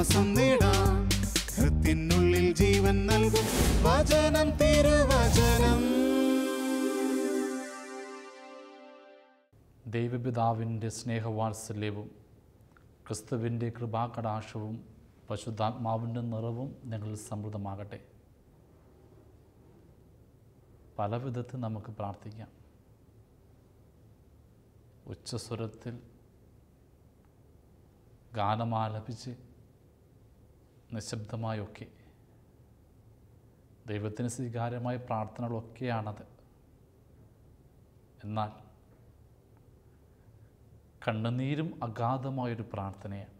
ശ്വാസം നേടാം ഹൃത്തിനുള്ളിൽ ജീവൻ നൽകും വചനം തിരുവചനം ദൈവപിതാവിൻ്റെ സ്നേഹവാത്സല്യവും ക്രിസ്തുവിൻ്റെ കൃപാകടാക്ഷവും പശുദ്ധാത്മാവിൻ്റെ നിറവും നിങ്ങൾ സമൃദ്ധമാകട്ടെ പല വിധത്തിൽ നമുക്ക് പ്രാർത്ഥിക്കാം ഉച്ചസ്വരത്തിൽ ഗാനമാലപിച്ച് നിശബ്ദമായൊക്കെ ദൈവത്തിന് സ്വീകാര്യമായ പ്രാർത്ഥനകളൊക്കെയാണത് എന്നാൽ കണ്ണുനീരും അഗാധമായൊരു പ്രാർത്ഥനയാണ്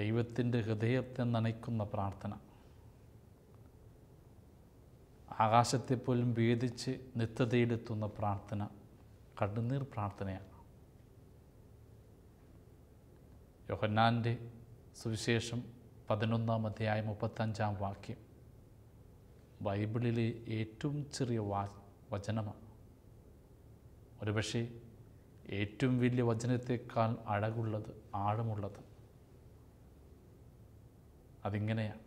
ദൈവത്തിൻ്റെ ഹൃദയത്തെ നനയ്ക്കുന്ന പ്രാർത്ഥന ആകാശത്തെപ്പോലും ഭേദിച്ച് നിത്യതയിലെത്തുന്ന പ്രാർത്ഥന കണ്ണുനീർ പ്രാർത്ഥനയാണ് യോഹന്നാൻ്റെ സുവിശേഷം പതിനൊന്നാം അധ്യായം മുപ്പത്തഞ്ചാം വാക്യം ബൈബിളിലെ ഏറ്റവും ചെറിയ വാ വചനമാണ് ഒരുപക്ഷെ ഏറ്റവും വലിയ വചനത്തെക്കാൾ അഴകുള്ളത് ആഴമുള്ളത് അതിങ്ങനെയാണ്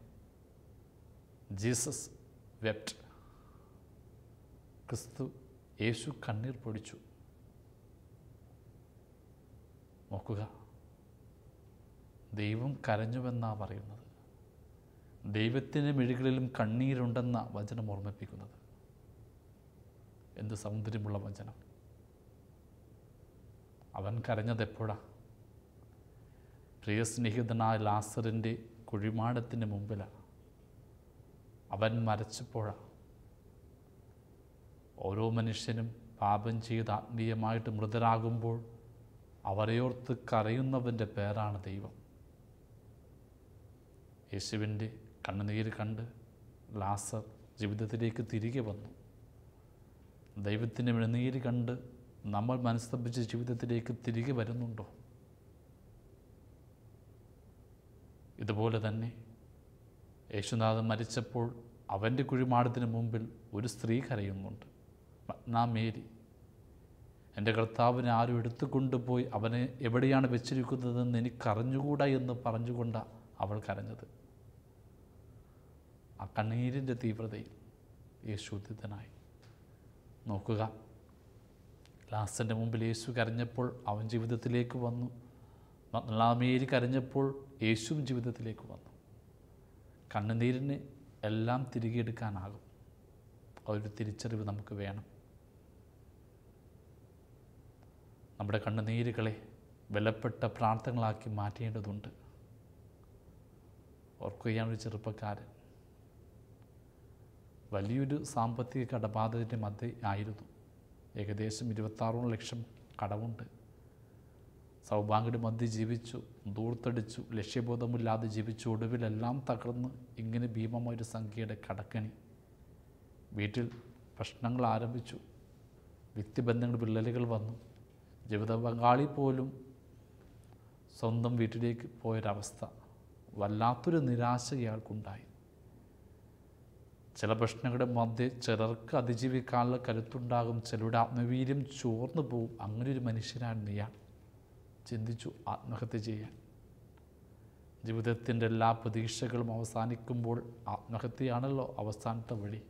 ജീസസ് വെപ്റ്റ് ക്രിസ്തു യേശു കണ്ണീർ പൊടിച്ചു നോക്കുക ദൈവം കരഞ്ഞുവെന്നാണ് പറയുന്നത് ദൈവത്തിൻ്റെ മിഴികളിലും കണ്ണീരുണ്ടെന്ന വചനം ഓർമ്മിപ്പിക്കുന്നത് എന്ത് സൗന്ദര്യമുള്ള വചനം അവൻ കരഞ്ഞത് എപ്പോഴാണ് പ്രിയസ്നേഹിതനായ ലാസറിൻ്റെ കുഴിമാടത്തിന് മുമ്പിലാണ് അവൻ മരച്ചപ്പോഴാണ് ഓരോ മനുഷ്യനും പാപം ചെയ്ത് ആത്മീയമായിട്ട് മൃതരാകുമ്പോൾ അവരെയോർത്ത് കരയുന്നവൻ്റെ പേരാണ് ദൈവം യേശുവിൻ്റെ കണ്ണുനീര് കണ്ട് ലാസർ ജീവിതത്തിലേക്ക് തിരികെ വന്നു ദൈവത്തിൻ്റെ വിണനീര് കണ്ട് നമ്മൾ മനസ്തപ്പിച്ച ജീവിതത്തിലേക്ക് തിരികെ വരുന്നുണ്ടോ ഇതുപോലെ തന്നെ യേശുനാഥൻ മരിച്ചപ്പോൾ അവൻ്റെ കുഴിമാടത്തിന് മുമ്പിൽ ഒരു സ്ത്രീ കരയുന്നുണ്ട് നാം മേരി എൻ്റെ കർത്താവിനെ ആരും എടുത്തു കൊണ്ടുപോയി അവനെ എവിടെയാണ് വെച്ചിരിക്കുന്നതെന്ന് എനിക്കറിഞ്ഞുകൂടാ എന്ന് പറഞ്ഞുകൊണ്ടാണ് അവൾ കരഞ്ഞത് ആ കണ്ണീരിൻ്റെ തീവ്രതയിൽ യേശുദ്ധിതനായി നോക്കുക ലാസൻ്റെ മുമ്പിൽ യേശു കരഞ്ഞപ്പോൾ അവൻ ജീവിതത്തിലേക്ക് വന്നു മഗ്നലാമേരി കരഞ്ഞപ്പോൾ യേശുവും ജീവിതത്തിലേക്ക് വന്നു കണ്ണുനീരിന് എല്ലാം തിരികെ എടുക്കാനാകും ഒരു തിരിച്ചറിവ് നമുക്ക് വേണം നമ്മുടെ കണ്ണുനീരുകളെ വിലപ്പെട്ട പ്രാർത്ഥനകളാക്കി മാറ്റേണ്ടതുണ്ട് ഓർക്കുകയാണ് ഒരു ചെറുപ്പക്കാരൻ വലിയൊരു സാമ്പത്തിക കടബാധ്യതയുടെ മധ്യ ആയിരുന്നു ഏകദേശം ഇരുപത്താറോളം ലക്ഷം കടവുണ്ട് സൗഭാഗ്യയുടെ മധ്യ ജീവിച്ചു ദൂർത്തടിച്ചു ലക്ഷ്യബോധമില്ലാതെ ജീവിച്ചു ഒടുവിലെല്ലാം തകർന്ന് ഇങ്ങനെ ഭീമമായൊരു സംഖ്യയുടെ കടക്കണി വീട്ടിൽ പ്രശ്നങ്ങൾ ആരംഭിച്ചു വ്യക്തിബന്ധങ്ങൾ വിള്ളലുകൾ വന്നു ജീവിത പങ്കാളി പോലും സ്വന്തം വീട്ടിലേക്ക് പോയൊരവസ്ഥ വല്ലാത്തൊരു നിരാശ ഇയാൾക്കുണ്ടായി ചില പ്രശ്നങ്ങളുടെ മധ്യ ചിലർക്ക് അതിജീവിക്കാനുള്ള കരുത്തുണ്ടാകും ചിലരുടെ ആത്മവീര്യം ചോർന്നു പോവും അങ്ങനെ ഒരു മനുഷ്യനാണ് നീയാണ് ചിന്തിച്ചു ആത്മഹത്യ ചെയ്യാൻ ജീവിതത്തിൻ്റെ എല്ലാ പ്രതീക്ഷകളും അവസാനിക്കുമ്പോൾ ആത്മഹത്യയാണല്ലോ അവസാനത്തെ വഴി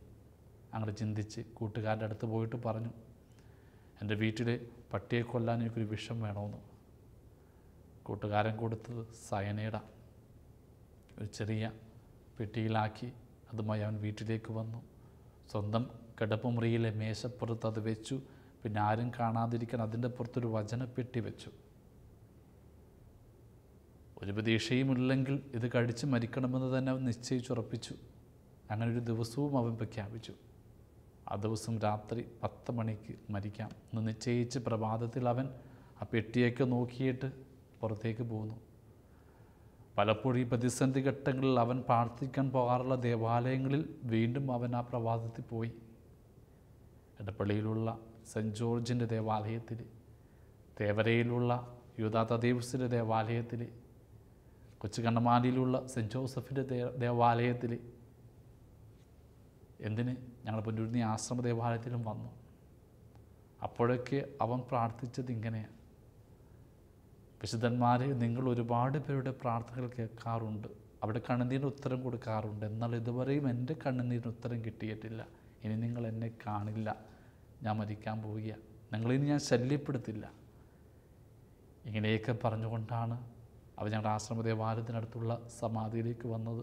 അങ്ങനെ ചിന്തിച്ച് കൂട്ടുകാരുടെ അടുത്ത് പോയിട്ട് പറഞ്ഞു എൻ്റെ വീട്ടിൽ പട്ടിയെ കൊല്ലാൻ എനിക്കൊരു വിഷം വേണമെന്ന് കൂട്ടുകാരൻ കൊടുത്തത് സയനേട ഒരു ചെറിയ പെട്ടിയിലാക്കി അതുമായി അവൻ വീട്ടിലേക്ക് വന്നു സ്വന്തം കിടപ്പുമുറിയിലെ മേശപ്പുറത്ത് അത് വെച്ചു പിന്നെ ആരും കാണാതിരിക്കാൻ അതിൻ്റെ പുറത്തൊരു വചനപ്പെട്ടി വെച്ചു ഒരു പ്രതീക്ഷയുമില്ലെങ്കിൽ ഇത് കഴിച്ച് മരിക്കണമെന്ന് തന്നെ അവൻ നിശ്ചയിച്ചുറപ്പിച്ചു അങ്ങനെ ഒരു ദിവസവും അവൻ പ്രഖ്യാപിച്ചു ആ ദിവസം രാത്രി പത്ത് മണിക്ക് മരിക്കാം എന്ന് നിശ്ചയിച്ച് പ്രഭാതത്തിൽ അവൻ ആ പെട്ടിയൊക്കെ നോക്കിയിട്ട് പുറത്തേക്ക് പോകുന്നു പലപ്പോഴും ഈ പ്രതിസന്ധി ഘട്ടങ്ങളിൽ അവൻ പ്രാർത്ഥിക്കാൻ പോകാറുള്ള ദേവാലയങ്ങളിൽ വീണ്ടും അവൻ ആ പ്രഭാതത്തിൽ പോയി ഇടപ്പള്ളിയിലുള്ള സെൻറ്റ് ജോർജിൻ്റെ ദേവാലയത്തിൽ തേവരയിലുള്ള യൂതാ തദീവ്സിൻ്റെ ദേവാലയത്തിൽ കൊച്ചു കണ്ണമാലിയിലുള്ള സെൻറ്റ് ജോസഫിൻ്റെ ദേവാലയത്തിൽ എന്തിന് ഞങ്ങൾ പുനരുന്നി ആശ്രമ ദേവാലയത്തിലും വന്നു അപ്പോഴൊക്കെ അവൻ പ്രാർത്ഥിച്ചത് ഇങ്ങനെയാണ് വിശുദ്ധന്മാരെ നിങ്ങൾ ഒരുപാട് പേരുടെ പ്രാർത്ഥനകൾ കേൾക്കാറുണ്ട് അവിടെ കണ്ണുനീരിന് ഉത്തരം കൊടുക്കാറുണ്ട് എന്നാൽ ഇതുവരെയും എൻ്റെ കണ്ണുനീരിന് ഉത്തരം കിട്ടിയിട്ടില്ല ഇനി നിങ്ങൾ എന്നെ കാണില്ല ഞാൻ മരിക്കാൻ പോവുക നിങ്ങളിനി ഞാൻ ശല്യപ്പെടുത്തില്ല ഇങ്ങനെയൊക്കെ പറഞ്ഞുകൊണ്ടാണ് അവർ ഞങ്ങളുടെ ആശ്രമദേവാലയത്തിനടുത്തുള്ള സമാധിയിലേക്ക് വന്നത്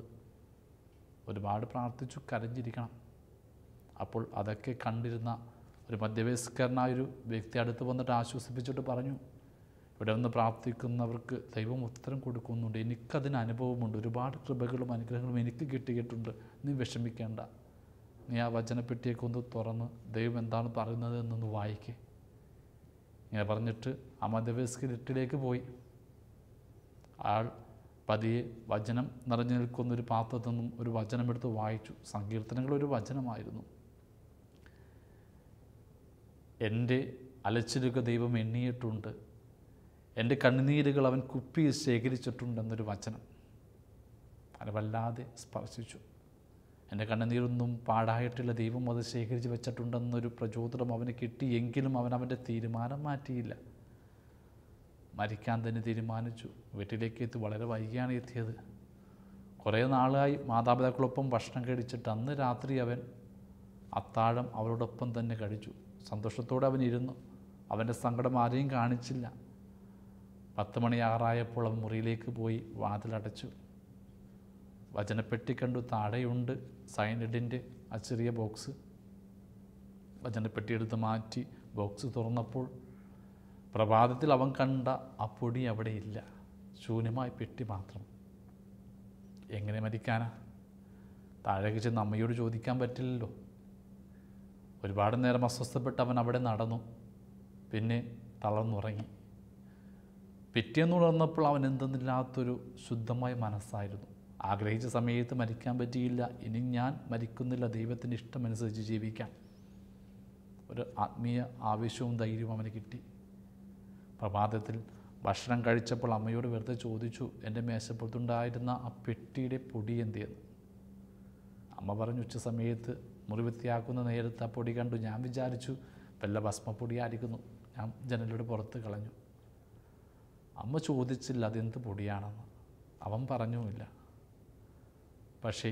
ഒരുപാട് പ്രാർത്ഥിച്ചു കരഞ്ഞിരിക്കണം അപ്പോൾ അതൊക്കെ കണ്ടിരുന്ന ഒരു മധ്യവയസ്കരനായൊരു വ്യക്തി അടുത്ത് വന്നിട്ട് ആശ്വസിപ്പിച്ചിട്ട് പറഞ്ഞു ഇവിടെ വന്ന് പ്രാർത്ഥിക്കുന്നവർക്ക് ദൈവം ഉത്തരം കൊടുക്കുന്നുണ്ട് എനിക്കതിന് അനുഭവമുണ്ട് ഒരുപാട് കൃപകളും അനുഗ്രഹങ്ങളും എനിക്ക് കിട്ടിയിട്ടുണ്ട് നീ വിഷമിക്കേണ്ട നീ ആ വചനപ്പെട്ടിയൊക്കെ ഒന്ന് തുറന്ന് ദൈവം എന്താണ് പറയുന്നത് എന്നൊന്ന് വായിക്കേ ഇങ്ങനെ പറഞ്ഞിട്ട് ആ മധ്യവയസ്ക പോയി ആൾ പതിയെ വചനം നിറഞ്ഞു നിൽക്കുന്ന ഒരു പാത്രത്തിൽ നിന്നും ഒരു വചനമെടുത്ത് വായിച്ചു സങ്കീർത്തനങ്ങൾ ഒരു വചനമായിരുന്നു എൻ്റെ അലച്ചിലൊക്കെ ദൈവം എണ്ണിയിട്ടുണ്ട് എൻ്റെ കണ്ണുനീരുകൾ അവൻ കുപ്പിയിൽ ശേഖരിച്ചിട്ടുണ്ടെന്നൊരു വചനം അത് വല്ലാതെ സ്പർശിച്ചു എൻ്റെ കണ്ണുനീരൊന്നും പാടായിട്ടുള്ള ദൈവം അത് ശേഖരിച്ച് വെച്ചിട്ടുണ്ടെന്നൊരു പ്രചോദനം അവന് കിട്ടിയെങ്കിലും അവൻ അവൻ്റെ തീരുമാനം മാറ്റിയില്ല മരിക്കാൻ തന്നെ തീരുമാനിച്ചു വീട്ടിലേക്ക് എത്തി വളരെ വൈകിയാണ് എത്തിയത് കുറേ നാളായി മാതാപിതാക്കളൊപ്പം ഭക്ഷണം കഴിച്ചിട്ട് അന്ന് രാത്രി അവൻ അത്താഴം അവരോടൊപ്പം തന്നെ കഴിച്ചു സന്തോഷത്തോടെ അവൻ ഇരുന്നു അവൻ്റെ സങ്കടം ആരെയും കാണിച്ചില്ല പത്ത് ആറായപ്പോൾ അവൻ മുറിയിലേക്ക് പോയി വാതിലടച്ചു വചനപ്പെട്ടി കണ്ടു താഴെയുണ്ട് സൈനഡിൻ്റെ ആ ചെറിയ ബോക്സ് വചനപ്പെട്ടി എടുത്ത് മാറ്റി ബോക്സ് തുറന്നപ്പോൾ പ്രഭാതത്തിൽ അവൻ കണ്ട ആ പൊടി അവിടെയില്ല ശൂന്യമായ പെട്ടി മാത്രം എങ്ങനെ മരിക്കാനാ താഴേക്ക് ചെന്ന് അമ്മയോട് ചോദിക്കാൻ പറ്റില്ലല്ലോ ഒരുപാട് നേരം അസ്വസ്ഥപ്പെട്ട് അവൻ അവിടെ നടന്നു പിന്നെ തളർന്നുറങ്ങി പിറ്റേന്ന് ഉണർന്നപ്പോൾ അവൻ എന്തെന്നില്ലാത്തൊരു ശുദ്ധമായ മനസ്സായിരുന്നു ആഗ്രഹിച്ച സമയത്ത് മരിക്കാൻ പറ്റിയില്ല ഇനി ഞാൻ മരിക്കുന്നില്ല ദൈവത്തിൻ്റെ ഇഷ്ടമനുസരിച്ച് ജീവിക്കാം ഒരു ആത്മീയ ആവേശവും ധൈര്യവും അവന് കിട്ടി പ്രഭാതത്തിൽ ഭക്ഷണം കഴിച്ചപ്പോൾ അമ്മയോട് വെറുതെ ചോദിച്ചു എൻ്റെ മേശപ്പുറത്തുണ്ടായിരുന്ന ആ പെട്ടിയുടെ പൊടി എന്തിയെന്ന് അമ്മ പറഞ്ഞു ഉച്ച സമയത്ത് മുറി വൃത്തിയാക്കുന്ന നേരത്തെ ആ പൊടി കണ്ടു ഞാൻ വിചാരിച്ചു വല്ല ഭസ്മപ്പൊടിയായിരിക്കുന്നു ഞാൻ ജനലിലൂടെ പുറത്ത് കളഞ്ഞു അമ്മ ചോദിച്ചില്ല അതെന്ത് പൊടിയാണെന്ന് അവൻ പറഞ്ഞുമില്ല പക്ഷേ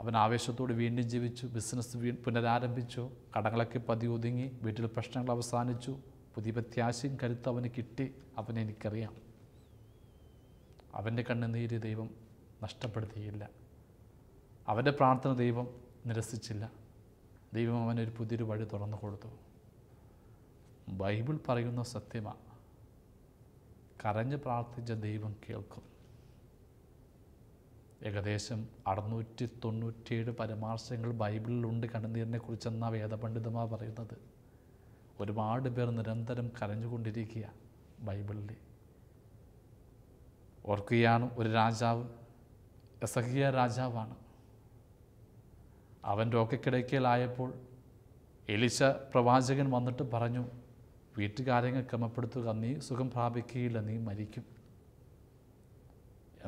അവൻ ആവേശത്തോട് വീണ്ടും ജീവിച്ചു ബിസിനസ് വീ പുനരാരംഭിച്ചു കടകളൊക്കെ പതി ഒതുങ്ങി വീട്ടിൽ പ്രശ്നങ്ങൾ അവസാനിച്ചു പുതിയ പ്രത്യാശയും കരുത്ത് അവന് കിട്ടി അവനെനിക്കറിയാം എനിക്കറിയാം അവൻ്റെ കണ്ണുനീര് ദൈവം നഷ്ടപ്പെടുത്തിയില്ല അവൻ്റെ പ്രാർത്ഥന ദൈവം നിരസിച്ചില്ല ദൈവം അവനൊരു പുതിയൊരു വഴി തുറന്നു കൊടുത്തു ബൈബിൾ പറയുന്ന സത്യമാണ് കരഞ്ഞ് പ്രാർത്ഥിച്ച ദൈവം കേൾക്കും ഏകദേശം അറുന്നൂറ്റി തൊണ്ണൂറ്റിയേഴ് പരമാർശങ്ങൾ ബൈബിളിലുണ്ട് കണ്ണുനീരിനെ കുറിച്ചെന്ന വേദപണ്ഡിതമാ പറയുന്നത് ഒരുപാട് പേർ നിരന്തരം കരഞ്ഞുകൊണ്ടിരിക്കുക ബൈബിളിൽ ഓർക്കുകയാണ് ഒരു രാജാവ് എസഹിയ രാജാവാണ് അവൻ രോഗക്കിടയ്ക്കലായപ്പോൾ എലിശ പ്രവാചകൻ വന്നിട്ട് പറഞ്ഞു വീട്ടുകാര്യങ്ങൾ ക്രമപ്പെടുത്തുക നീ സുഖം പ്രാപിക്കുകയില്ല നീ മരിക്കും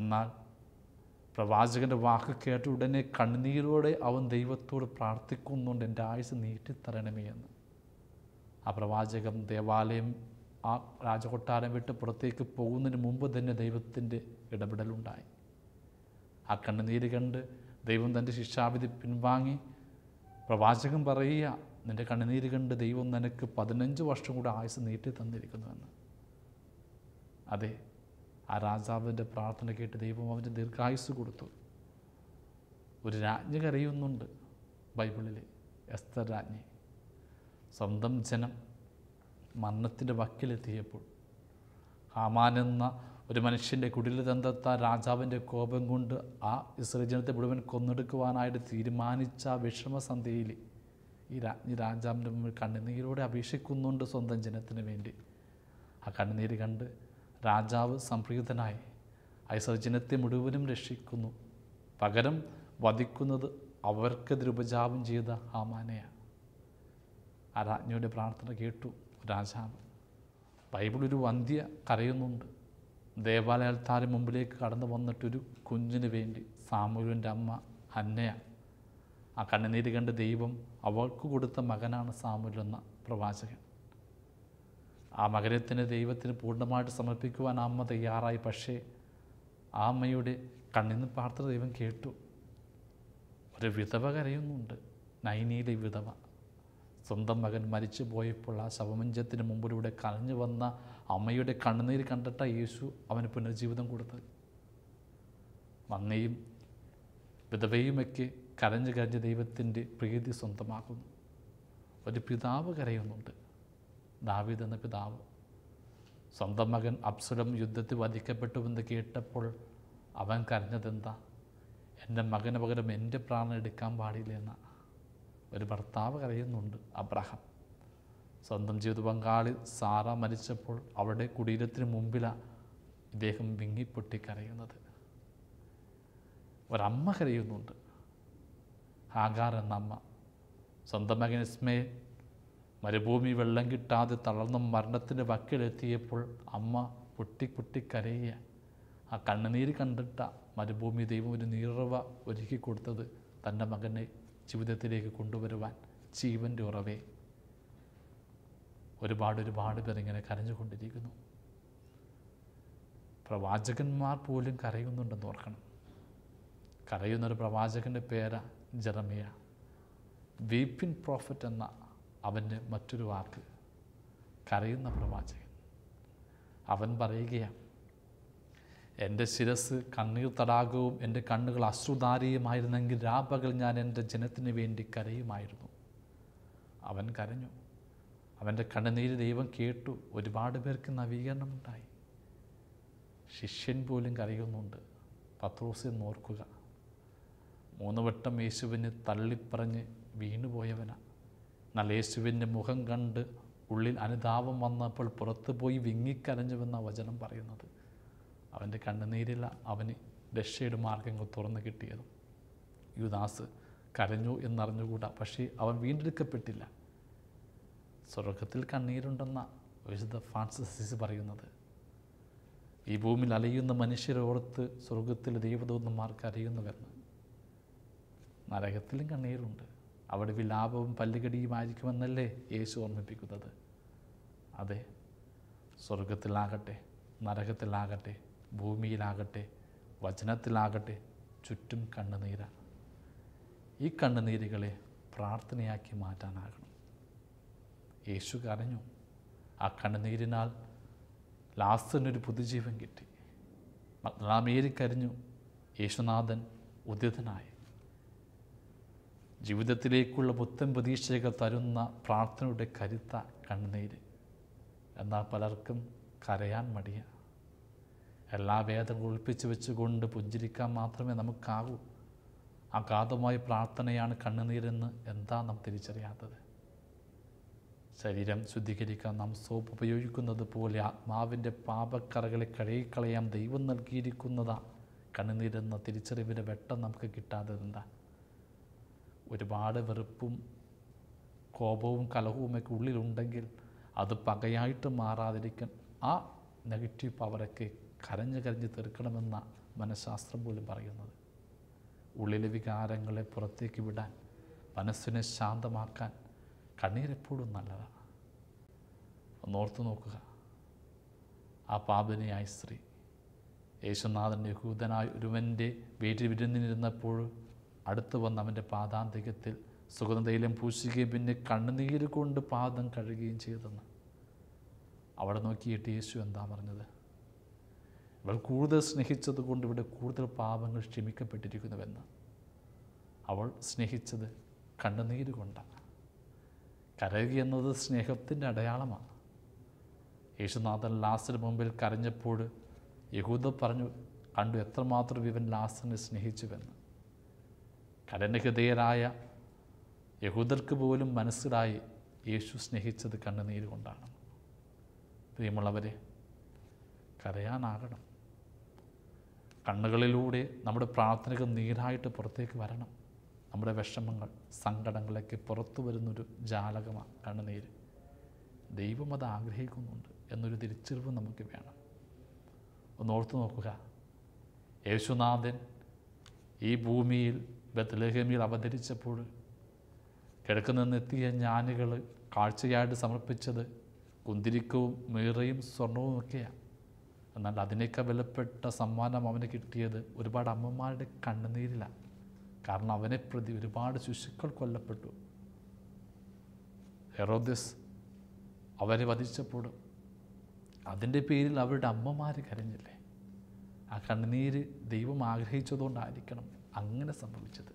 എന്നാൽ പ്രവാചകൻ്റെ വാക്ക് കേട്ട ഉടനെ കണ്ണുനീരോടെ അവൻ ദൈവത്തോട് പ്രാർത്ഥിക്കുന്നുണ്ട് എൻ്റെ ആയുസ് നീട്ടിത്തരണമേ എന്ന് ആ പ്രവാചകം ദേവാലയം ആ രാജകൊട്ടാരം വിട്ട് പുറത്തേക്ക് പോകുന്നതിന് മുമ്പ് തന്നെ ദൈവത്തിൻ്റെ ഇടപെടലുണ്ടായി ആ കണ്ണുനീര് കണ്ട് ദൈവം തൻ്റെ ശിക്ഷാവിധി പിൻവാങ്ങി പ്രവാചകം പറയുക നിൻ്റെ കണ്ണുനീര് കണ്ട് ദൈവം നിനക്ക് പതിനഞ്ച് വർഷം കൂടെ ആയുസ് നീട്ടി തന്നിരിക്കുന്നുവെന്ന് അതെ ആ രാജാവിൻ്റെ പ്രാർത്ഥന കേട്ട് ദൈവം അവൻ്റെ ദീർഘായുസ് കൊടുത്തു ഒരു രാജ്ഞി കരയുന്നുണ്ട് ബൈബിളിൽ എസ്തർ രാജ്ഞി സ്വന്തം ജനം മരണത്തിൻ്റെ വക്കിലെത്തിയപ്പോൾ ഹാമാൻ എന്ന ഒരു മനുഷ്യൻ്റെ കുടിൽ തന്തത്ത രാജാവിൻ്റെ കോപം കൊണ്ട് ആ ഇസ്രജനത്തെ മുഴുവൻ കൊന്നെടുക്കുവാനായിട്ട് തീരുമാനിച്ച വിഷമസന്ധ്യയിൽ ഈ രാജ്ഞി രാജാവിൻ്റെ മുമ്പിൽ കണ്ണുനീരോടെ അപേക്ഷിക്കുന്നുണ്ട് സ്വന്തം ജനത്തിന് വേണ്ടി ആ കണ്ണുനീര് കണ്ട് രാജാവ് സംപ്രീതനായി ഐസർ ജനത്തെ മുഴുവനും രക്ഷിക്കുന്നു പകരം വധിക്കുന്നത് അവർക്കെതിരെ ഉപജാപം ചെയ്ത ഹാമാനയാണ് ആ രാജ്ഞിയുടെ പ്രാർത്ഥന കേട്ടു രാജാവ് ബൈബിൾ ഒരു വന്ധ്യ കരയുന്നുണ്ട് ദേവാലയ മുമ്പിലേക്ക് കടന്നു വന്നിട്ടൊരു കുഞ്ഞിന് വേണ്ടി സാമൂഹ്യൻ്റെ അമ്മ അന്നയ ആ കണ്ണുനീര് കണ്ട് ദൈവം അവൾക്ക് കൊടുത്ത മകനാണ് സാമുൽ എന്ന പ്രവാചകൻ ആ മകനത്തിന് ദൈവത്തിന് പൂർണ്ണമായിട്ട് സമർപ്പിക്കുവാൻ അമ്മ തയ്യാറായി പക്ഷേ ആ അമ്മയുടെ കണ്ണിന്ന് പാർത്ത ദൈവം കേട്ടു ഒരു വിധവ കരയുന്നുണ്ട് നൈനിയിലെ വിധവ സ്വന്തം മകൻ മരിച്ചു പോയപ്പോൾ ആ ശവമഞ്ചത്തിന് മുമ്പിലൂടെ കലഞ്ഞു വന്ന അമ്മയുടെ കണ്ണുനീര് കണ്ടിട്ട യേശു അവന് പുനർജീവിതം കൊടുത്തത് നന്ദിയും വിധവയുമൊക്കെ കരഞ്ഞ് കരഞ്ഞ് ദൈവത്തിൻ്റെ പ്രീതി സ്വന്തമാക്കുന്നു ഒരു പിതാവ് കരയുന്നുണ്ട് ദാവീദ് എന്ന പിതാവ് സ്വന്തം മകൻ അപ്സുരം യുദ്ധത്തിൽ വധിക്കപ്പെട്ടുവെന്ന് കേട്ടപ്പോൾ അവൻ കരഞ്ഞതെന്താ എൻ്റെ മകന് പകരം എൻ്റെ പ്രാണൻ എടുക്കാൻ പാടില്ല എന്ന ഒരു ഭർത്താവ് കരയുന്നുണ്ട് അബ്രഹാം സ്വന്തം ജീവിത പങ്കാളി സാറ മരിച്ചപ്പോൾ അവളുടെ കുടീരത്തിന് മുമ്പിലാണ് ഇദ്ദേഹം വിങ്ങിപ്പൊട്ടി കരയുന്നത് ഒരമ്മ കരയുന്നുണ്ട് ഹാഗാർ എന്ന അമ്മ സ്വന്തം മകൻ മരുഭൂമി വെള്ളം കിട്ടാതെ തളർന്ന മരണത്തിൻ്റെ വക്കിലെത്തിയപ്പോൾ അമ്മ പൊട്ടി പൊട്ടി കരയുക ആ കണ്ണുനീര് കണ്ടിട്ട മരുഭൂമി ദൈവം ഒരു നീറവ ഒരുക്കി കൊടുത്തത് തൻ്റെ മകനെ ജീവിതത്തിലേക്ക് കൊണ്ടുവരുവാൻ ജീവൻ്റെ ഉറവേ ഒരുപാട് ഒരുപാട് പേർ ഇങ്ങനെ കരഞ്ഞുകൊണ്ടിരിക്കുന്നു പ്രവാചകന്മാർ പോലും കരയുന്നുണ്ടെന്ന് ഓർക്കണം കരയുന്നൊരു പ്രവാചകൻ്റെ പേരാണ് ജെറമിയ വീപ്പിൻ പ്രോഫിറ്റ് എന്ന അവൻ്റെ മറ്റൊരു വാക്ക് കരയുന്ന പ്രവാചകൻ അവൻ പറയുകയാണ് എൻ്റെ ശിരസ് കണ്ണീർ തടാകവും എൻ്റെ കണ്ണുകൾ അശ്രുധാരിയുമായിരുന്നെങ്കിൽ രാപകൽ ഞാൻ എൻ്റെ ജനത്തിന് വേണ്ടി കരയുമായിരുന്നു അവൻ കരഞ്ഞു അവൻ്റെ കണ്ണുനീര് ദൈവം കേട്ടു ഒരുപാട് പേർക്ക് നവീകരണമുണ്ടായി ശിഷ്യൻ പോലും കരയുന്നുണ്ട് പത്രോസിൽ നോർക്കുക മൂന്ന് വട്ടം യേശുവിന് തള്ളിപ്പറഞ്ഞ് വീണുപോയവനാണ് എന്നാൽ യേശുവിൻ്റെ മുഖം കണ്ട് ഉള്ളിൽ അനുതാപം വന്നപ്പോൾ പുറത്തു പോയി വിങ്ങിക്കരഞ്ഞുവെന്ന വചനം പറയുന്നത് അവൻ്റെ കണ്ണുനീരില അവന് രക്ഷയുടെ മാർഗങ്ങൾ തുറന്നു കിട്ടിയതും യുദാസ് കരഞ്ഞു എന്നറിഞ്ഞുകൂടാ പക്ഷേ അവൻ വീണ്ടെടുക്കപ്പെട്ടില്ല സ്വർഗത്തിൽ കണ്ണീരുണ്ടെന്ന വിശുദ്ധ ഫ്രാൻസിസ് പറയുന്നത് ഈ ഭൂമിയിൽ അലയുന്ന മനുഷ്യരോർത്ത് സ്വർഗത്തിലെ ദൈവദൂതന്മാർക്ക് അറിയുന്നുവെന്ന് നരകത്തിലും കണ്ണീരുണ്ട് അവിടെ വിലാപവും പല്ലുകടിയുമായിരിക്കുമെന്നല്ലേ യേശു ഓർമ്മിപ്പിക്കുന്നത് അതെ സ്വർഗത്തിലാകട്ടെ നരകത്തിലാകട്ടെ ഭൂമിയിലാകട്ടെ വചനത്തിലാകട്ടെ ചുറ്റും കണ്ണുനീരാണ് ഈ കണ്ണുനീരുകളെ പ്രാർത്ഥനയാക്കി മാറ്റാനാകണം യേശു കരഞ്ഞു ആ കണ്ണുനീരിനാൽ ലാസ്റ്റിനൊരു പുതുജീവൻ കിട്ടി നാമേരി കരഞ്ഞു യേശുനാഥൻ ഉദിതനായി ജീവിതത്തിലേക്കുള്ള പുത്തൻ പ്രതീക്ഷകൾ തരുന്ന പ്രാർത്ഥനയുടെ കരുത്ത കണ്ണുനീര് എന്നാൽ പലർക്കും കരയാൻ മടിയ എല്ലാ വേദങ്ങളും ഒളിപ്പിച്ചു വെച്ചുകൊണ്ട് പുഞ്ചിരിക്കാൻ മാത്രമേ നമുക്കാകൂ അഗാധമായ പ്രാർത്ഥനയാണ് കണ്ണുനീരെന്ന് എന്താ നാം തിരിച്ചറിയാത്തത് ശരീരം ശുദ്ധീകരിക്കാൻ നാം സോപ്പ് ഉപയോഗിക്കുന്നത് പോലെ ആത്മാവിൻ്റെ പാപക്കറകളെ കഴുകിക്കളയാൻ ദൈവം നൽകിയിരിക്കുന്നതാണ് കണ്ണുനീരെന്ന തിരിച്ചറിവിൻ്റെ വെട്ടം നമുക്ക് കിട്ടാത്തതെന്താ ഒരുപാട് വെറുപ്പും കോപവും കലഹവുമൊക്കെ ഉള്ളിലുണ്ടെങ്കിൽ അത് പകയായിട്ട് മാറാതിരിക്കാൻ ആ നെഗറ്റീവ് പവറൊക്കെ കരഞ്ഞ് കരഞ്ഞ് തീർക്കണമെന്ന മനഃശാസ്ത്രം പോലും പറയുന്നത് ഉള്ളിലെ വികാരങ്ങളെ പുറത്തേക്ക് വിടാൻ മനസ്സിനെ ശാന്തമാക്കാൻ കണ്ണീരെപ്പോഴും നല്ലതാണ് ഒന്നോർത്ത് നോക്കുക ആ പാപനിയായ സ്ത്രീ യേശുനാഥൻ യഹൂദനായ ഒരുവൻ്റെ വീട്ടിൽ വിരുന്നിരുന്നപ്പോഴും അടുത്തു വന്ന് അവൻ്റെ പാദാന്തികത്തിൽ സുഗന്ധയിലും പൂശുകയും പിന്നെ കണ്ണുനീര് കൊണ്ട് പാദം കഴുകുകയും ചെയ്തെന്ന് അവിടെ നോക്കിയിട്ട് യേശു എന്താ പറഞ്ഞത് ഇവൾ കൂടുതൽ സ്നേഹിച്ചത് കൊണ്ട് ഇവിടെ കൂടുതൽ പാപങ്ങൾ ക്ഷമിക്കപ്പെട്ടിരിക്കുന്നുവെന്ന് അവൾ സ്നേഹിച്ചത് കണ്ണുനീര് കൊണ്ടാണ് കരയുക എന്നത് സ്നേഹത്തിൻ്റെ അടയാളമാണ് യേശുനാഥൻ ലാസ്റ്റിന് മുമ്പിൽ കരഞ്ഞപ്പോൾ യഹൂദ പറഞ്ഞു കണ്ടു എത്രമാത്രം ഇവൻ ലാസിനെ സ്നേഹിച്ചുവെന്ന് കഠിനഹൃദയരായ യഹൂദർക്ക് പോലും മനസ്സിലായി യേശു സ്നേഹിച്ചത് കണ്ണുനീര് കൊണ്ടാണ് പ്രിയമുള്ളവരെ കരയാനാകണം കണ്ണുകളിലൂടെ നമ്മുടെ പ്രാർത്ഥനകൾ നീരായിട്ട് പുറത്തേക്ക് വരണം നമ്മുടെ വിഷമങ്ങൾ സങ്കടങ്ങളൊക്കെ പുറത്തു വരുന്നൊരു ജാലകമാണ് കണ്ണുനീര് ദൈവം അത് ആഗ്രഹിക്കുന്നുണ്ട് എന്നൊരു തിരിച്ചറിവ് നമുക്ക് വേണം ഒന്ന് ഓർത്തു നോക്കുക യേശുനാഥൻ ഈ ഭൂമിയിൽ ബത്ലഹേമിൽ അവതരിച്ചപ്പോൾ കിഴക്ക് നിന്നെത്തിയ ജ്ഞാനികൾ കാഴ്ചയായിട്ട് സമർപ്പിച്ചത് കുന്തിരിക്കവും മീറയും സ്വർണവും ഒക്കെയാണ് എന്നാൽ അതിനേക്കാൾ വിലപ്പെട്ട സമ്മാനം അവന് കിട്ടിയത് ഒരുപാട് അമ്മമാരുടെ കണ്ണുനീരിലാണ് കാരണം അവനെ പ്രതി ഒരുപാട് ശിശുക്കൾ കൊല്ലപ്പെട്ടു ഹെറോദിസ് അവരെ വധിച്ചപ്പോൾ അതിൻ്റെ പേരിൽ അവരുടെ അമ്മമാർ കരഞ്ഞില്ലേ ആ കണ്ണുനീര് ദൈവം ആഗ്രഹിച്ചതുകൊണ്ടായിരിക്കണം അങ്ങനെ സംഭവിച്ചത്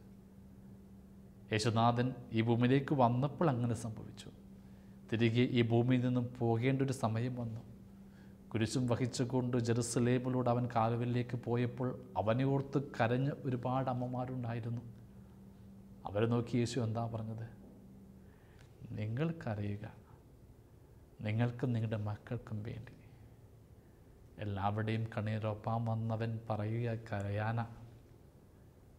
യേശുനാഥൻ ഈ ഭൂമിയിലേക്ക് വന്നപ്പോൾ അങ്ങനെ സംഭവിച്ചു തിരികെ ഈ ഭൂമിയിൽ നിന്നും പോകേണ്ട ഒരു സമയം വന്നു കുരിശും വഹിച്ചുകൊണ്ട് ജെറുസലേമിലൂടെ അവൻ കാലുവലിലേക്ക് പോയപ്പോൾ അവനെ ഓർത്ത് കരഞ്ഞ ഒരുപാട് അമ്മമാരുണ്ടായിരുന്നു അവരെ നോക്കി യേശു എന്താ പറഞ്ഞത് നിങ്ങൾക്കറിയുക നിങ്ങൾക്കും നിങ്ങളുടെ മക്കൾക്കും വേണ്ടി എല്ലാവരുടെയും കണ്ണീരൊപ്പാൻ വന്നവൻ പറയുക കരയാനാണ്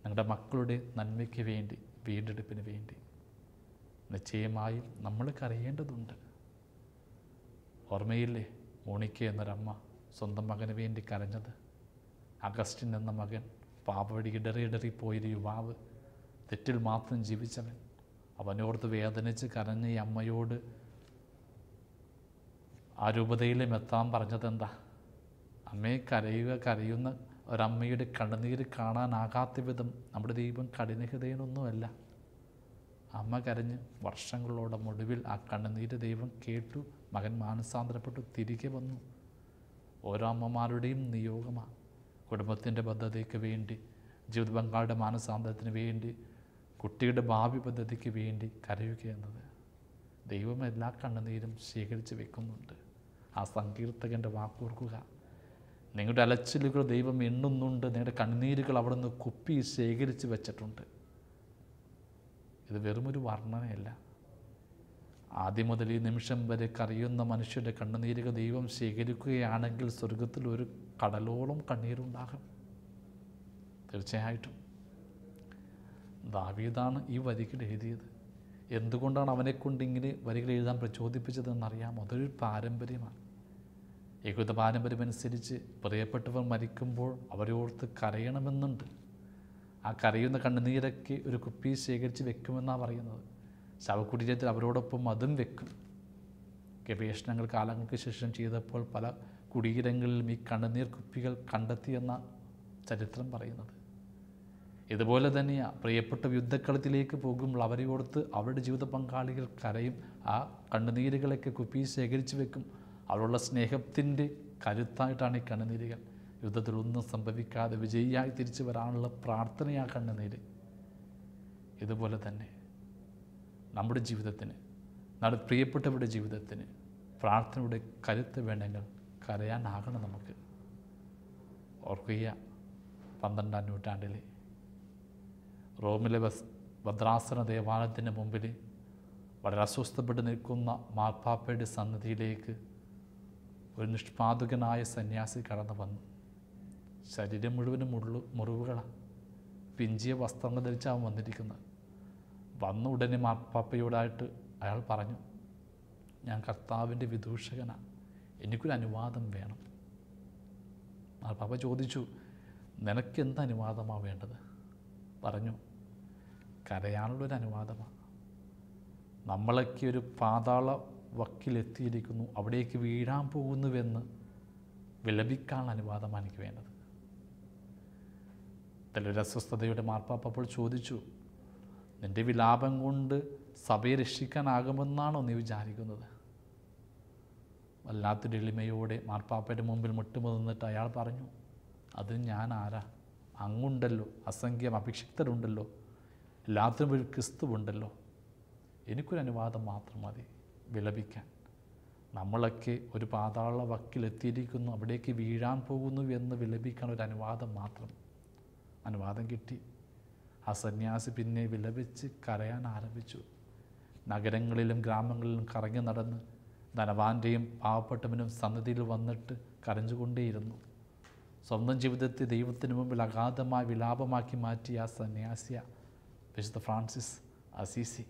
ഞങ്ങളുടെ മക്കളുടെ നന്മയ്ക്ക് വേണ്ടി വീണ്ടെടുപ്പിന് വേണ്ടി നിശ്ചയമായും നമ്മൾ കരയേണ്ടതുണ്ട് ഓർമ്മയില്ലേ മോണിക്ക എന്നൊരമ്മ സ്വന്തം മകന് വേണ്ടി കരഞ്ഞത് അഗസ്റ്റിൻ എന്ന മകൻ പാപവഴി ഇടറി ഇടറി പോയൊരു യുവാവ് തെറ്റിൽ മാത്രം ജീവിച്ചവൻ അവനോർത്ത് വേദനിച്ച് കരഞ്ഞ ഈ അമ്മയോട് ആ രൂപതയിലെ എത്താൻ പറഞ്ഞതെന്താ അമ്മയെ കരയുക കരയുന്ന ഒരമ്മയുടെ കണ്ണുനീര് കാണാനാകാത്ത വിധം നമ്മുടെ ദൈവം കഠിനഹൃദയനൊന്നുമല്ല അമ്മ കരഞ്ഞ് വർഷങ്ങളോടെ ഒടുവിൽ ആ കണ്ണുനീര് ദൈവം കേട്ടു മകൻ മാനസാന്തരപ്പെട്ടു തിരികെ വന്നു ഓരോ അമ്മമാരുടെയും നിയോഗമാണ് കുടുംബത്തിൻ്റെ പദ്ധതിക്ക് വേണ്ടി ജീവിത പങ്കാളിയുടെ മാനസാന്തരത്തിന് വേണ്ടി കുട്ടിയുടെ ഭാവി പദ്ധതിക്ക് വേണ്ടി കരയുക എന്നത് ദൈവം എല്ലാ കണ്ണുനീരും ശേഖരിച്ച് വെക്കുന്നുണ്ട് ആ സങ്കീർത്തകൻ്റെ വാക്കോർക്കുക നിങ്ങളുടെ അലച്ചിലുകൾ ദൈവം എണ്ണുന്നുണ്ട് നിങ്ങളുടെ കണ്ണീരുകൾ അവിടെ നിന്ന് കുപ്പി ശേഖരിച്ച് വെച്ചിട്ടുണ്ട് ഇത് വെറുമൊരു വർണ്ണനയല്ല ആദ്യം മുതൽ ഈ നിമിഷം വരെ കറിയുന്ന മനുഷ്യരുടെ കണ്ണുനീരുകൾ ദൈവം ശേഖരിക്കുകയാണെങ്കിൽ സ്വർഗത്തിൽ ഒരു കടലോളം കണ്ണീരുണ്ടാകും തീർച്ചയായിട്ടും ദാവീദാണ് ഈ വരികൾ എഴുതിയത് എന്തുകൊണ്ടാണ് അവനെക്കൊണ്ട് ഇങ്ങനെ വരികൾ എഴുതാൻ പ്രചോദിപ്പിച്ചതെന്നറിയാം അതൊരു പാരമ്പര്യമാണ് യഹൂദ പാരമ്പര്യമനുസരിച്ച് പ്രിയപ്പെട്ടവർ മരിക്കുമ്പോൾ അവരോർത്ത് കരയണമെന്നുണ്ട് ആ കരയുന്ന കണ്ണുനീരൊക്കെ ഒരു കുപ്പി ശേഖരിച്ച് വെക്കുമെന്നാണ് പറയുന്നത് ശവകുടീരത്തിൽ അവരോടൊപ്പം അതും വെക്കും ഗവേഷണങ്ങൾ കാലങ്ങൾക്ക് ശേഷം ചെയ്തപ്പോൾ പല കുടീരങ്ങളിലും ഈ കണ്ണുനീർ കുപ്പികൾ കണ്ടെത്തിയെന്ന ചരിത്രം പറയുന്നത് ഇതുപോലെ തന്നെയാണ് പ്രിയപ്പെട്ട യുദ്ധക്കളത്തിലേക്ക് പോകുമ്പോൾ അവരെ ഓർത്ത് അവരുടെ ജീവിത പങ്കാളികൾ കരയും ആ കണ്ണുനീരുകളൊക്കെ കുപ്പി ശേഖരിച്ച് വെക്കും അവരുള്ള സ്നേഹത്തിൻ്റെ കരുത്തായിട്ടാണ് ഈ കണ്ണുനീരുകൾ യുദ്ധത്തിൽ ഒന്നും സംഭവിക്കാതെ വിജയിയായി തിരിച്ചു വരാനുള്ള പ്രാർത്ഥനയാ കണ്ണുനീര് ഇതുപോലെ തന്നെ നമ്മുടെ ജീവിതത്തിന് നമ്മുടെ പ്രിയപ്പെട്ടവരുടെ ജീവിതത്തിന് പ്രാർത്ഥനയുടെ കരുത്ത് വേണമെങ്കിൽ കരയാനാകണം നമുക്ക് ഓർക്കുക പന്ത്രണ്ടാം നൂറ്റാണ്ടിൽ റോമിലെ ബസ് ഭദ്രാസന ദേവാലയത്തിൻ്റെ മുമ്പിൽ വളരെ അസ്വസ്ഥപ്പെട്ട് നിൽക്കുന്ന മാർപ്പാപ്പയുടെ സന്നിധിയിലേക്ക് ഒരു നിഷ്പാതകനായ സന്യാസി കടന്നു വന്നു ശരീരം മുഴുവനും മുള്ളു മുറിവുകളാണ് പിഞ്ചിയ വസ്ത്രങ്ങൾ ധരിച്ചാവും വന്നിരിക്കുന്നത് വന്ന ഉടനെ മാപ്പാപ്പയോടായിട്ട് അയാൾ പറഞ്ഞു ഞാൻ കർത്താവിൻ്റെ വിദൂഷകനാണ് എനിക്കൊരു അനുവാദം വേണം മാർപ്പാപ്പ ചോദിച്ചു നിനക്ക് എന്ത് അനുവാദമാണ് വേണ്ടത് പറഞ്ഞു കരയാനുള്ളൊരു അനുവാദമാണ് നമ്മളൊക്കെ ഒരു പാതാള വക്കിലെത്തിയിരിക്കുന്നു അവിടേക്ക് വീഴാൻ പോകുന്നുവെന്ന് വിലപിക്കാനുള്ള അനുവാദമാണ് എനിക്ക് വേണ്ടത് ഇതിലൊരു അസ്വസ്ഥതയുടെ മാർപ്പാപ്പ അപ്പോൾ ചോദിച്ചു നിൻ്റെ വിലാപം കൊണ്ട് സഭയെ രക്ഷിക്കാനാകുമെന്നാണോ നീ വിചാരിക്കുന്നത് വല്ലാത്തൊരു എളിമയോടെ മാർപ്പാപ്പയുടെ മുമ്പിൽ മുട്ടുമുതന്നിട്ട് അയാൾ പറഞ്ഞു അത് ഞാൻ ആരാ അങ്ങുണ്ടല്ലോ അസംഖ്യം അഭിഷിക്തരുണ്ടല്ലോ എല്ലാത്തിനും ഒരു ക്രിസ്തുവുണ്ടല്ലോ എനിക്കൊരു അനുവാദം മാത്രം മതി വിളപിക്കാൻ നമ്മളൊക്കെ ഒരു പാതാള വക്കിലെത്തിയിരിക്കുന്നു അവിടേക്ക് വീഴാൻ പോകുന്നു എന്ന് വിലപിക്കാൻ ഒരു അനുവാദം മാത്രം അനുവാദം കിട്ടി ആ സന്യാസി പിന്നെ വിലപിച്ച് കരയാൻ ആരംഭിച്ചു നഗരങ്ങളിലും ഗ്രാമങ്ങളിലും കറങ്ങി നടന്ന് ധനവാൻ്റെയും പാവപ്പെട്ടവനും സന്നദ്ധിയിൽ വന്നിട്ട് കരഞ്ഞുകൊണ്ടേയിരുന്നു സ്വന്തം ജീവിതത്തെ ദൈവത്തിന് മുമ്പിൽ അഗാധമായി വിലാപമാക്കി മാറ്റിയ ആ സന്യാസിയ വിശുദ്ധ ഫ്രാൻസിസ് അസീസി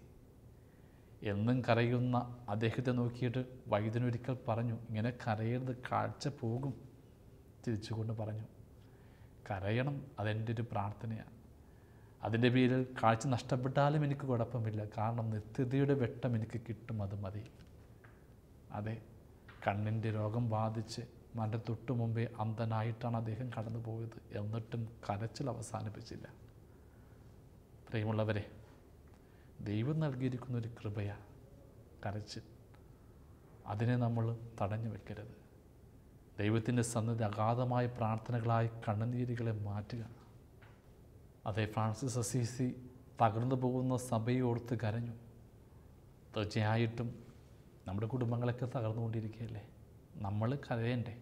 എന്നും കരയുന്ന അദ്ദേഹത്തെ നോക്കിയിട്ട് വൈദ്യനൊരിക്കൽ പറഞ്ഞു ഇങ്ങനെ കരയരുത് കാഴ്ച പോകും തിരിച്ചുകൊണ്ട് പറഞ്ഞു കരയണം അതെൻ്റെ ഒരു പ്രാർത്ഥനയാണ് അതിൻ്റെ പേരിൽ കാഴ്ച നഷ്ടപ്പെട്ടാലും എനിക്ക് കുഴപ്പമില്ല കാരണം നിത്യതയുടെ വെട്ടം എനിക്ക് കിട്ടും അത് മതി അതെ കണ്ണിൻ്റെ രോഗം ബാധിച്ച് മൻ്റെ തൊട്ടു മുമ്പേ അന്ധനായിട്ടാണ് അദ്ദേഹം കടന്നു പോയത് എന്നിട്ടും കരച്ചിൽ അവസാനിപ്പിച്ചില്ല പ്രിയമുള്ളവരെ ദൈവം നൽകിയിരിക്കുന്ന ഒരു കൃപയാണ് കരച്ചിൽ അതിനെ നമ്മൾ തടഞ്ഞു വെക്കരുത് ദൈവത്തിൻ്റെ സന്നിധി അഗാധമായ പ്രാർത്ഥനകളായി കണ്ണുനീരുകളെ മാറ്റുക അതേ ഫ്രാൻസിസ് അസീസി തകർന്നു പോകുന്ന സഭയെ ഓർത്ത് കരഞ്ഞു തീർച്ചയായിട്ടും നമ്മുടെ കുടുംബങ്ങളൊക്കെ തകർന്നുകൊണ്ടിരിക്കുകയല്ലേ നമ്മൾ കരയണ്ടേ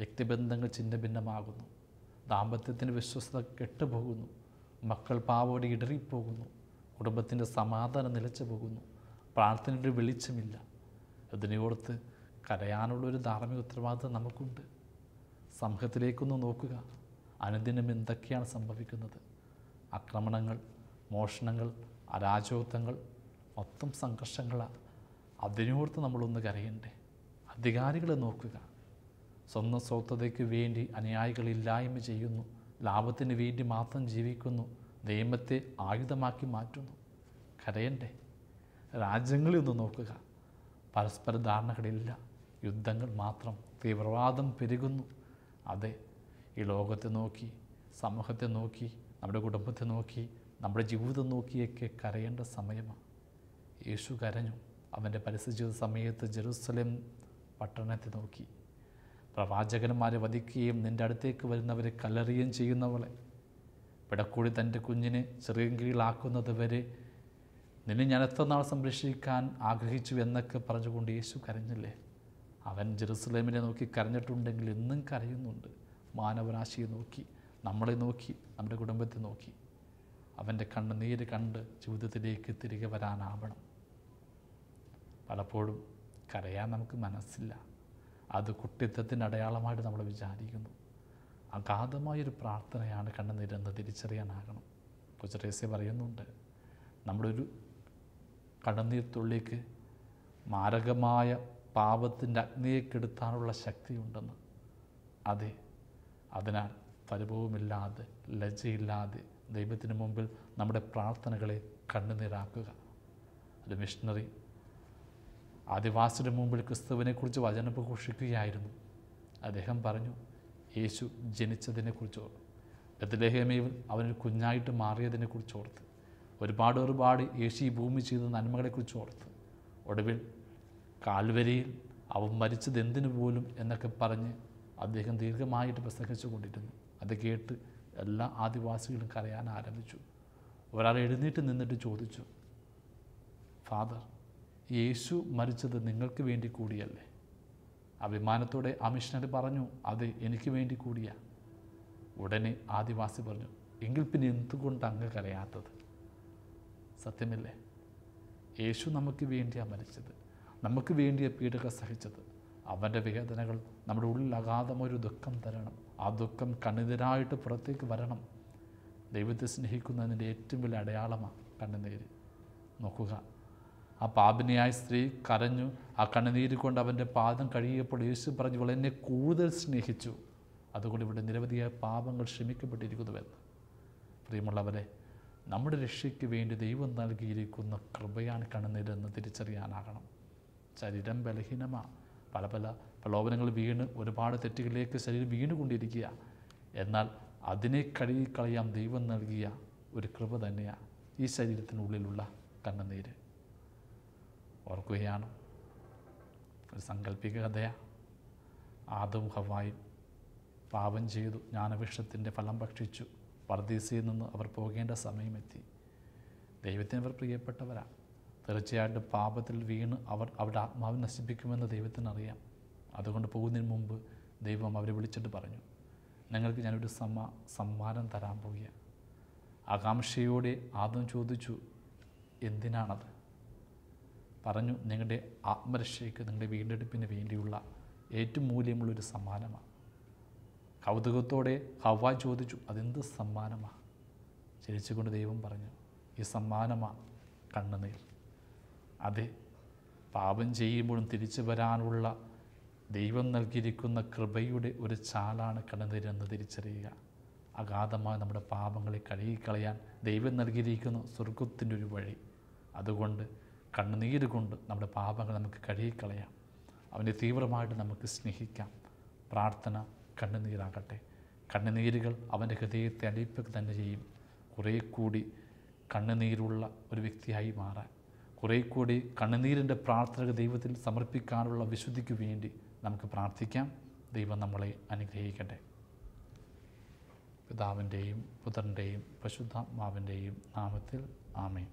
വ്യക്തിബന്ധങ്ങൾ ചിന്ന ഭിന്നമാകുന്നു ദാമ്പത്യത്തിന് വിശ്വസത കെട്ടുപോകുന്നു മക്കൾ പാവോടെ ഇടറിപ്പോകുന്നു കുടുംബത്തിൻ്റെ സമാധാനം നിലച്ചു പോകുന്നു പ്രാർത്ഥനയുടെ വെളിച്ചമില്ല ഇതിനെയോർത്ത് കരയാനുള്ളൊരു ധാർമ്മിക ഉത്തരവാദിത്വം നമുക്കുണ്ട് സമൂഹത്തിലേക്കൊന്ന് നോക്കുക അനുദിനം എന്തൊക്കെയാണ് സംഭവിക്കുന്നത് ആക്രമണങ്ങൾ മോഷണങ്ങൾ അരാജകത്വങ്ങൾ മൊത്തം സംഘർഷങ്ങളാണ് അതിനോർത്ത് നമ്മളൊന്ന് കരയണ്ടേ അധികാരികളെ നോക്കുക സ്വന്തം സ്വത്തതയ്ക്ക് വേണ്ടി അനുയായികൾ ഇല്ലായ്മ ചെയ്യുന്നു ലാഭത്തിന് വേണ്ടി മാത്രം ജീവിക്കുന്നു നിയമത്തെ ആയുധമാക്കി മാറ്റുന്നു കരയണ്ടേ രാജ്യങ്ങളിൽ ഒന്ന് നോക്കുക പരസ്പര ധാരണകളില്ല യുദ്ധങ്ങൾ മാത്രം തീവ്രവാദം പെരുകുന്നു അതെ ഈ ലോകത്തെ നോക്കി സമൂഹത്തെ നോക്കി നമ്മുടെ കുടുംബത്തെ നോക്കി നമ്മുടെ ജീവിതം നോക്കിയൊക്കെ കരയേണ്ട സമയമാണ് യേശു കരഞ്ഞു അവൻ്റെ പരിസ്ഥിതി സമയത്ത് ജെറുസലേം പട്ടണത്തെ നോക്കി പ്രവാചകന്മാരെ വധിക്കുകയും നിൻ്റെ അടുത്തേക്ക് വരുന്നവരെ കലറിയും ചെയ്യുന്നവളെ പിടക്കോഴി തൻ്റെ കുഞ്ഞിനെ ചെറിയ കീഴിലാക്കുന്നത് വരെ നിന്നെ ഞാൻ എത്ര നാൾ സംരക്ഷിക്കാൻ ആഗ്രഹിച്ചു എന്നൊക്കെ പറഞ്ഞുകൊണ്ട് യേശു കരഞ്ഞില്ലേ അവൻ ജെറുസലേമിനെ നോക്കി കരഞ്ഞിട്ടുണ്ടെങ്കിൽ ഇന്നും കരയുന്നുണ്ട് മാനവരാശിയെ നോക്കി നമ്മളെ നോക്കി നമ്മുടെ കുടുംബത്തെ നോക്കി അവൻ്റെ കണ്ണ് നീര് കണ്ട് ജീവിതത്തിലേക്ക് തിരികെ വരാനാവണം പലപ്പോഴും കരയാൻ നമുക്ക് മനസ്സില്ല അത് കുട്ടിത്വത്തിൻ്റെ അടയാളമായിട്ട് നമ്മൾ വിചാരിക്കുന്നു അഗാധമായൊരു പ്രാർത്ഥനയാണ് കണ്ണുനീരെന്ന് തിരിച്ചറിയാനാകണം കൊച്ചറേസ്യ പറയുന്നുണ്ട് നമ്മുടെ ഒരു കണ്ണുനീർത്തുള്ളിക്ക് മാരകമായ പാപത്തിൻ്റെ അഗ്നിയെ കെടുത്താനുള്ള ശക്തിയുണ്ടെന്ന് അതെ അതിനാൽ പരിഭവമില്ലാതെ ലജ്ജയില്ലാതെ ദൈവത്തിന് മുമ്പിൽ നമ്മുടെ പ്രാർത്ഥനകളെ കണ്ണുനീരാക്കുക ഒരു മിഷണറി ആദിവാസിയുടെ മുമ്പിൽ ക്രിസ്തുവിനെക്കുറിച്ച് വചനം പ്രഘോഷിക്കുകയായിരുന്നു അദ്ദേഹം പറഞ്ഞു യേശു ജനിച്ചതിനെക്കുറിച്ച് ഓർത്ത് ബദലേഹമേവൻ അവനൊരു കുഞ്ഞായിട്ട് മാറിയതിനെക്കുറിച്ച് ഓർത്ത് ഒരുപാട് ഒരുപാട് യേശു ഈ ഭൂമി ചെയ്ത നന്മകളെക്കുറിച്ച് ഓർത്ത് ഒടുവിൽ കാൽവരിയിൽ അവൻ മരിച്ചത് എന്തിനു പോലും എന്നൊക്കെ പറഞ്ഞ് അദ്ദേഹം ദീർഘമായിട്ട് പ്രസംഗിച്ചു കൊണ്ടിരുന്നു അത് കേട്ട് എല്ലാ ആദിവാസികളും കരയാൻ ആരംഭിച്ചു ഒരാൾ എഴുന്നേറ്റ് നിന്നിട്ട് ചോദിച്ചു ഫാദർ യേശു മരിച്ചത് നിങ്ങൾക്ക് വേണ്ടി കൂടിയല്ലേ അഭിമാനത്തോടെ ആ മിഷണറി പറഞ്ഞു അത് എനിക്ക് വേണ്ടി കൂടിയ ഉടനെ ആദിവാസി പറഞ്ഞു എങ്കിൽ പിന്നെ എന്തുകൊണ്ട് അങ്ങ് കരയാത്തത് സത്യമല്ലേ യേശു നമുക്ക് വേണ്ടിയാണ് മരിച്ചത് നമുക്ക് വേണ്ടിയ പീഡക സഹിച്ചത് അവൻ്റെ വേദനകൾ നമ്മുടെ ഉള്ളിൽ ദുഃഖം തരണം ആ ദുഃഖം കണ്ണുനീരായിട്ട് പുറത്തേക്ക് വരണം ദൈവത്തെ സ്നേഹിക്കുന്നതിൻ്റെ ഏറ്റവും വലിയ അടയാളമാണ് കണ്ണുനീര് നോക്കുക ആ പാപിനിയായ സ്ത്രീ കരഞ്ഞു ആ കണ്ണുനീര് കൊണ്ട് അവൻ്റെ പാദം കഴിയപ്പോൾ യേശു പറഞ്ഞു ഇവൾ എന്നെ കൂടുതൽ സ്നേഹിച്ചു അതുകൊണ്ട് ഇവിടെ നിരവധിയായ പാപങ്ങൾ ക്ഷമിക്കപ്പെട്ടിരിക്കുന്നുവെന്ന് പ്രിയമുള്ളവരെ നമ്മുടെ രക്ഷയ്ക്ക് വേണ്ടി ദൈവം നൽകിയിരിക്കുന്ന കൃപയാണ് കണ്ണുനീരെന്ന് തിരിച്ചറിയാനാകണം ശരീരം ബലഹീനമാണ് പല പല പ്രലോഭനങ്ങൾ വീണ് ഒരുപാട് തെറ്റുകളിലേക്ക് ശരീരം വീണുകൊണ്ടിരിക്കുക എന്നാൽ അതിനെ കഴുകിക്കളയാൻ ദൈവം നൽകിയ ഒരു കൃപ തന്നെയാണ് ഈ ശരീരത്തിനുള്ളിലുള്ള കണ്ണുനീര് ഓർക്കുകയാണ് ഒരു സങ്കല്പിക കഥയാണ് ആദവും ഹവായും പാപം ചെയ്തു ജ്ഞാനവിഷത്തിൻ്റെ ഫലം ഭക്ഷിച്ചു പർദീസിയിൽ നിന്ന് അവർ പോകേണ്ട സമയമെത്തി ദൈവത്തിന് അവർ പ്രിയപ്പെട്ടവരാണ് തീർച്ചയായിട്ടും പാപത്തിൽ വീണ് അവർ അവരുടെ ആത്മാവിനെ നശിപ്പിക്കുമെന്ന് ദൈവത്തിനറിയാം അതുകൊണ്ട് പോകുന്നതിന് മുമ്പ് ദൈവം അവരെ വിളിച്ചിട്ട് പറഞ്ഞു നിങ്ങൾക്ക് ഞാനൊരു സമ സമ്മാനം തരാൻ പോവുകയാണ് ആകാംക്ഷയോടെ ആദ്യം ചോദിച്ചു എന്തിനാണത് പറഞ്ഞു നിങ്ങളുടെ ആത്മരക്ഷയ്ക്ക് നിങ്ങളുടെ വീണ്ടെടുപ്പിന് വേണ്ടിയുള്ള ഏറ്റവും മൂല്യമുള്ളൊരു സമ്മാനമാണ് കൗതുകത്തോടെ ഹവ ചോദിച്ചു അതെന്ത് സമ്മാനമാണ് ചിരിച്ചുകൊണ്ട് ദൈവം പറഞ്ഞു ഈ സമ്മാനമാണ് കണ്ണുനീർ അതെ പാപം ചെയ്യുമ്പോഴും തിരിച്ചു വരാനുള്ള ദൈവം നൽകിയിരിക്കുന്ന കൃപയുടെ ഒരു ചാലാണ് കണ്ണുനീരെന്ന് തിരിച്ചറിയുക അഗാധമായി നമ്മുടെ പാപങ്ങളെ കഴുകിക്കളയാൻ ദൈവം നൽകിയിരിക്കുന്ന സ്വർഗത്തിൻ്റെ ഒരു വഴി അതുകൊണ്ട് കണ്ണുനീര് കൊണ്ട് നമ്മുടെ പാപങ്ങൾ നമുക്ക് കഴുകിക്കളയാം അവനെ തീവ്രമായിട്ട് നമുക്ക് സ്നേഹിക്കാം പ്രാർത്ഥന കണ്ണുനീരാകട്ടെ കണ്ണുനീരുകൾ അവൻ്റെ ഹൃദയത്തെ അടിയിപ്പിക്കുക തന്നെ ചെയ്യും കുറേ കൂടി കണ്ണുനീരുള്ള ഒരു വ്യക്തിയായി മാറാൻ കുറേ കൂടി കണ്ണുനീരിൻ്റെ പ്രാർത്ഥനകൾ ദൈവത്തിൽ സമർപ്പിക്കാനുള്ള വിശുദ്ധിക്ക് വേണ്ടി നമുക്ക് പ്രാർത്ഥിക്കാം ദൈവം നമ്മളെ അനുഗ്രഹിക്കട്ടെ പിതാവിൻ്റെയും പുത്രൻ്റെയും പശുദ്ധാത്മാവിൻ്റെയും നാമത്തിൽ ആമേ